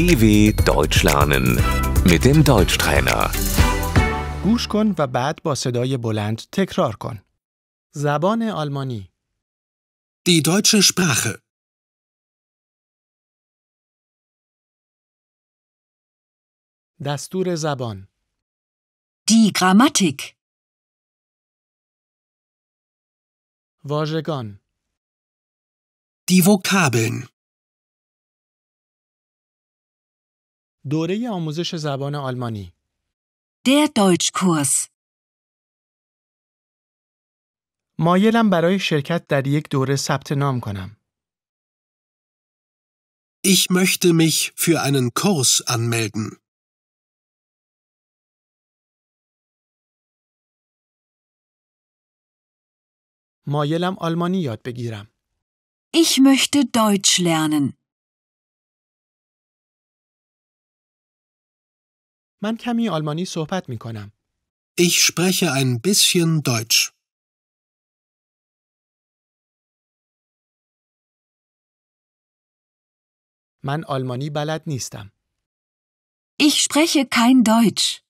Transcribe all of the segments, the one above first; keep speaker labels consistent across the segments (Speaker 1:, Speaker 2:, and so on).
Speaker 1: DW Deutsch lernen mit dem Deutschtrainer. گوش کن و بعد با صدای بلند تکرار کن. زبان آلمانی Die deutsche Sprache. دستور زبان Die Grammatik. واژگان Die Vokabeln. دوره آموزش زبان آلمانی Der Deutschkurs مایلم برای شرکت در یک دوره ثبت نام کنم. Ich möchte mich für einen Kurs anmelden. مایلم آلمانی یاد بگیرم. Ich möchte Deutsch lernen. من کمی آلمانی صحبت می کنم. Ich spreche ein bisschen Deutsch. من آلمانی بلد نیستم. Ich spreche kein Deutsch.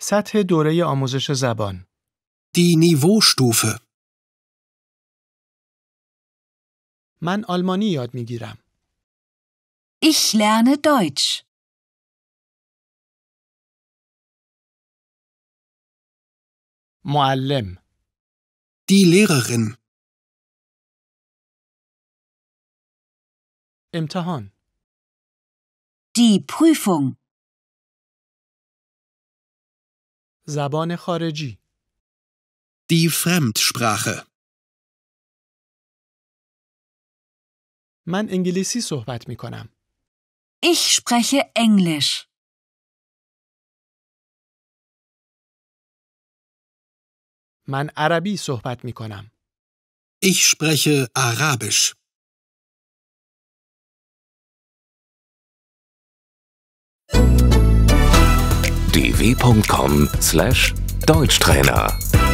Speaker 1: سطح دوره آموزش زبان Die Niveaustufe من آلمانی یاد می گیرم. Ich lerne Deutsch. معلم Die Lehrerin. امتحان Die Prüfung. زبان خارجی Die Fremdsprache. من انگلیسی صحبت می کنم Ich spreche Englisch. من عربی صحبت می کنم. Ich spreche Arabisch. dw.com/deutschtrainer